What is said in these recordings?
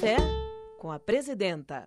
Café com a presidenta.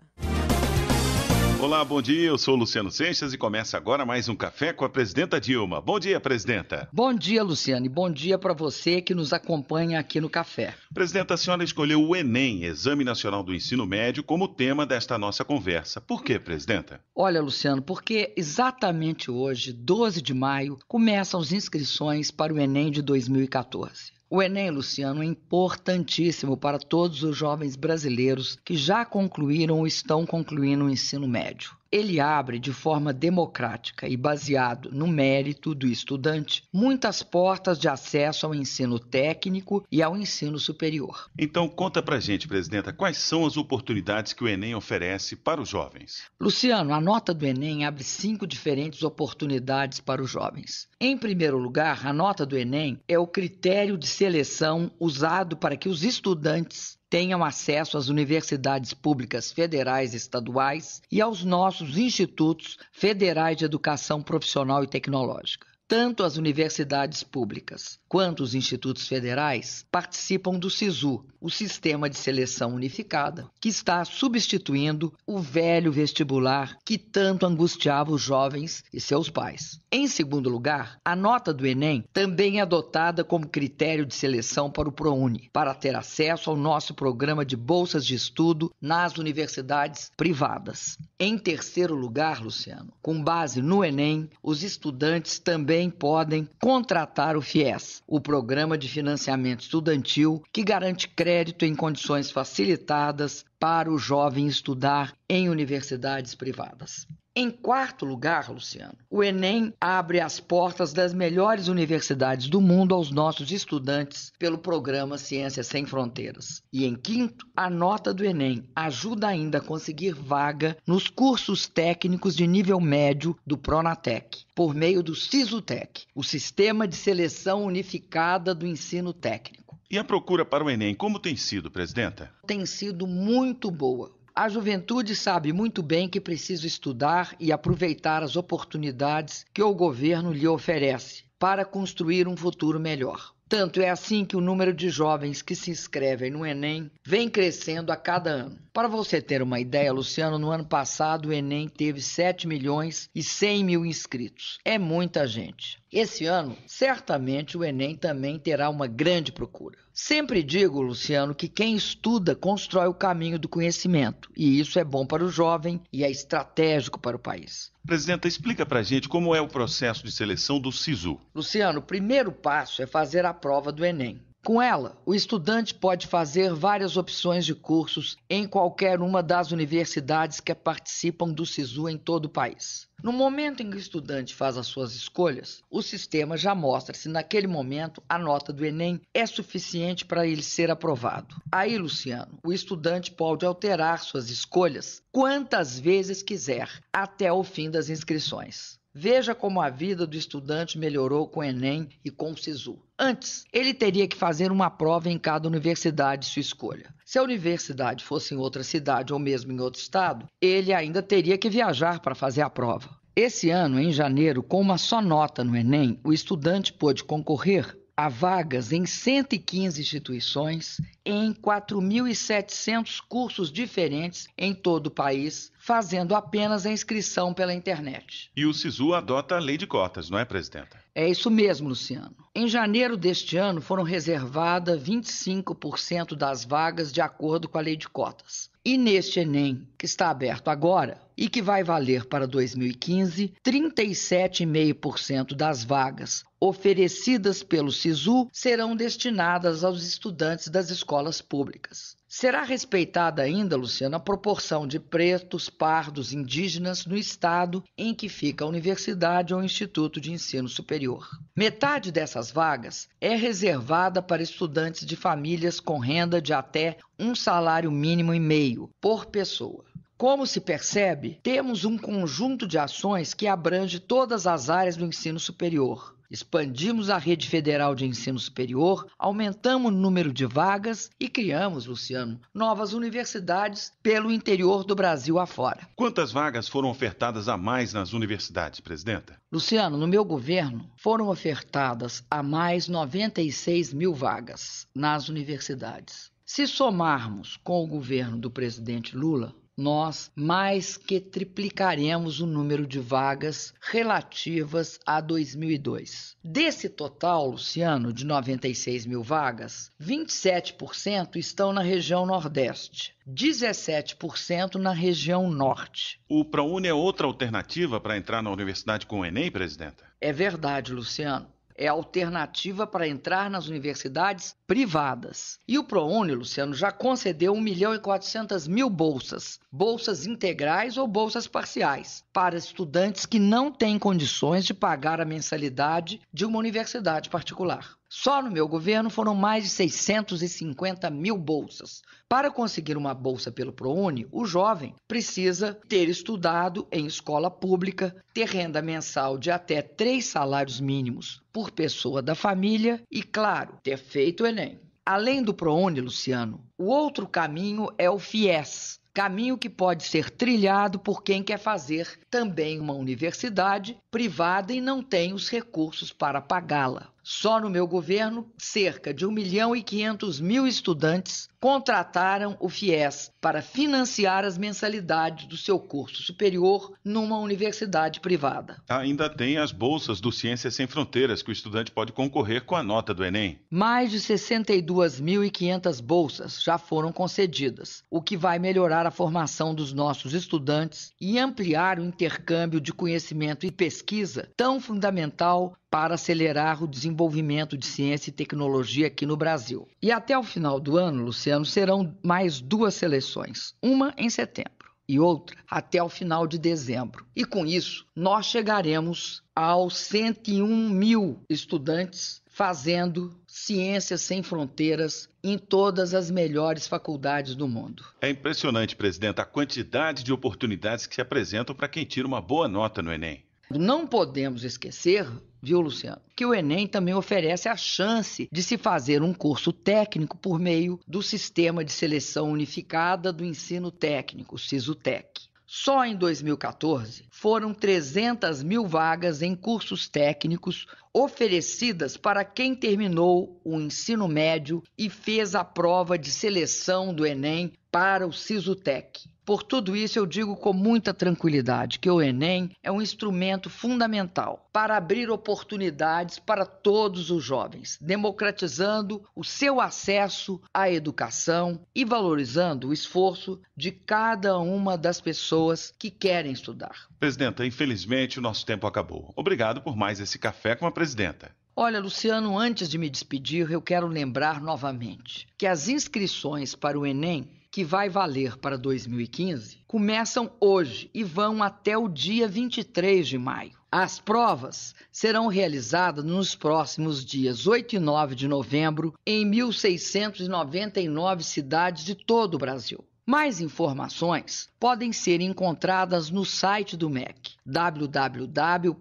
Olá, bom dia. Eu sou Luciano Seixas e começa agora mais um café com a presidenta Dilma. Bom dia, presidenta. Bom dia, Luciane. bom dia para você que nos acompanha aqui no café. Presidenta, a senhora escolheu o ENEM, Exame Nacional do Ensino Médio, como tema desta nossa conversa. Por quê, presidenta? Olha, Luciano, porque exatamente hoje, 12 de maio, começam as inscrições para o ENEM de 2014. O Enem, Luciano, é importantíssimo para todos os jovens brasileiros que já concluíram ou estão concluindo o ensino médio ele abre de forma democrática e baseado no mérito do estudante muitas portas de acesso ao ensino técnico e ao ensino superior. Então, conta pra gente, presidenta, quais são as oportunidades que o Enem oferece para os jovens? Luciano, a nota do Enem abre cinco diferentes oportunidades para os jovens. Em primeiro lugar, a nota do Enem é o critério de seleção usado para que os estudantes tenham acesso às universidades públicas federais e estaduais e aos nossos institutos federais de educação profissional e tecnológica. Tanto as universidades públicas quanto os institutos federais participam do SISU, o Sistema de Seleção Unificada, que está substituindo o velho vestibular que tanto angustiava os jovens e seus pais. Em segundo lugar, a nota do Enem também é adotada como critério de seleção para o ProUni, para ter acesso ao nosso programa de bolsas de estudo nas universidades privadas. Em terceiro lugar, Luciano, com base no Enem, os estudantes também também podem contratar o FIES, o Programa de Financiamento Estudantil, que garante crédito em condições facilitadas para o jovem estudar em universidades privadas. Em quarto lugar, Luciano, o Enem abre as portas das melhores universidades do mundo aos nossos estudantes pelo programa Ciências Sem Fronteiras. E em quinto, a nota do Enem ajuda ainda a conseguir vaga nos cursos técnicos de nível médio do Pronatec, por meio do SISUTEC, o Sistema de Seleção Unificada do Ensino Técnico. E a procura para o Enem, como tem sido, presidenta? Tem sido muito boa a juventude sabe muito bem que precisa estudar e aproveitar as oportunidades que o governo lhe oferece para construir um futuro melhor. Tanto é assim que o número de jovens que se inscrevem no Enem vem crescendo a cada ano. Para você ter uma ideia, Luciano, no ano passado o Enem teve 7 milhões e 100 mil inscritos. É muita gente. Esse ano, certamente o Enem também terá uma grande procura. Sempre digo, Luciano, que quem estuda constrói o caminho do conhecimento, e isso é bom para o jovem e é estratégico para o país. Presidenta, explica para gente como é o processo de seleção do SISU. Luciano, o primeiro passo é fazer a prova do Enem. Com ela, o estudante pode fazer várias opções de cursos em qualquer uma das universidades que participam do SISU em todo o país. No momento em que o estudante faz as suas escolhas, o sistema já mostra se naquele momento a nota do Enem é suficiente para ele ser aprovado. Aí, Luciano, o estudante pode alterar suas escolhas quantas vezes quiser até o fim das inscrições. Veja como a vida do estudante melhorou com o Enem e com o SISU. Antes, ele teria que fazer uma prova em cada universidade sua escolha. Se a universidade fosse em outra cidade ou mesmo em outro estado, ele ainda teria que viajar para fazer a prova. Esse ano, em janeiro, com uma só nota no Enem, o estudante pôde concorrer a vagas em 115 instituições, em 4.700 cursos diferentes em todo o país fazendo apenas a inscrição pela internet. E o SISU adota a lei de cotas, não é, presidenta? É isso mesmo, Luciano. Em janeiro deste ano foram reservadas 25% das vagas de acordo com a lei de cotas. E neste Enem, que está aberto agora e que vai valer para 2015, 37,5% das vagas oferecidas pelo SISU serão destinadas aos estudantes das escolas públicas. Será respeitada ainda, Luciana, a proporção de pretos, pardos, indígenas no estado em que fica a universidade ou instituto de ensino superior. Metade dessas vagas é reservada para estudantes de famílias com renda de até um salário mínimo e meio por pessoa. Como se percebe, temos um conjunto de ações que abrange todas as áreas do ensino superior, Expandimos a rede federal de ensino superior, aumentamos o número de vagas e criamos, Luciano, novas universidades pelo interior do Brasil afora. Quantas vagas foram ofertadas a mais nas universidades, presidenta? Luciano, no meu governo foram ofertadas a mais 96 mil vagas nas universidades. Se somarmos com o governo do presidente Lula, nós mais que triplicaremos o número de vagas relativas a 2002. Desse total, Luciano, de 96 mil vagas, 27% estão na região Nordeste. 17% na região norte. O ProUni é outra alternativa para entrar na universidade com o Enem, presidenta? É verdade, Luciano. É alternativa para entrar nas universidades privadas. E o ProUni, Luciano, já concedeu 1 milhão e 400 mil bolsas, bolsas integrais ou bolsas parciais, para estudantes que não têm condições de pagar a mensalidade de uma universidade particular. Só no meu governo foram mais de 650 mil bolsas. Para conseguir uma bolsa pelo ProUni, o jovem precisa ter estudado em escola pública, ter renda mensal de até três salários mínimos por pessoa da família e, claro, ter feito o Enem. Além do ProUni, Luciano, o outro caminho é o FIES, caminho que pode ser trilhado por quem quer fazer também uma universidade privada e não tem os recursos para pagá-la. Só no meu governo, cerca de 1 milhão e 500 mil estudantes contrataram o FIES para financiar as mensalidades do seu curso superior numa universidade privada. Ainda tem as bolsas do Ciências Sem Fronteiras, que o estudante pode concorrer com a nota do Enem. Mais de 62.500 bolsas já foram concedidas, o que vai melhorar a formação dos nossos estudantes e ampliar o intercâmbio de conhecimento e pesquisa tão fundamental para acelerar o desenvolvimento de ciência e tecnologia aqui no Brasil. E até o final do ano, Luciano, serão mais duas seleções, uma em setembro e outra até o final de dezembro. E com isso, nós chegaremos aos 101 mil estudantes fazendo Ciências Sem Fronteiras em todas as melhores faculdades do mundo. É impressionante, presidente, a quantidade de oportunidades que se apresentam para quem tira uma boa nota no Enem. Não podemos esquecer viu, Luciano? Que o Enem também oferece a chance de se fazer um curso técnico por meio do Sistema de Seleção Unificada do Ensino Técnico, SISUTEC. Só em 2014 foram 300 mil vagas em cursos técnicos oferecidas para quem terminou o ensino médio e fez a prova de seleção do Enem para o SISUTEC. Por tudo isso, eu digo com muita tranquilidade que o Enem é um instrumento fundamental para abrir oportunidades para todos os jovens, democratizando o seu acesso à educação e valorizando o esforço de cada uma das pessoas que querem estudar. Presidenta, infelizmente o nosso tempo acabou. Obrigado por mais esse café com a presidenta. Olha, Luciano, antes de me despedir, eu quero lembrar novamente que as inscrições para o Enem que vai valer para 2015, começam hoje e vão até o dia 23 de maio. As provas serão realizadas nos próximos dias 8 e 9 de novembro em 1.699 cidades de todo o Brasil. Mais informações podem ser encontradas no site do MEC, www.mec.gov.br.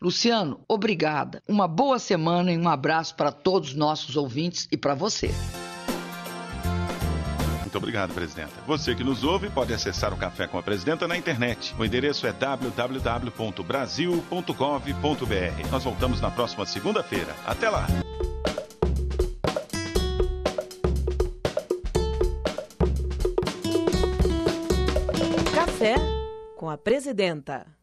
Luciano, obrigada. Uma boa semana e um abraço para todos os nossos ouvintes e para você. Muito obrigado, Presidenta. Você que nos ouve pode acessar o Café com a Presidenta na internet. O endereço é www.brasil.gov.br. Nós voltamos na próxima segunda-feira. Até lá! Café com a Presidenta.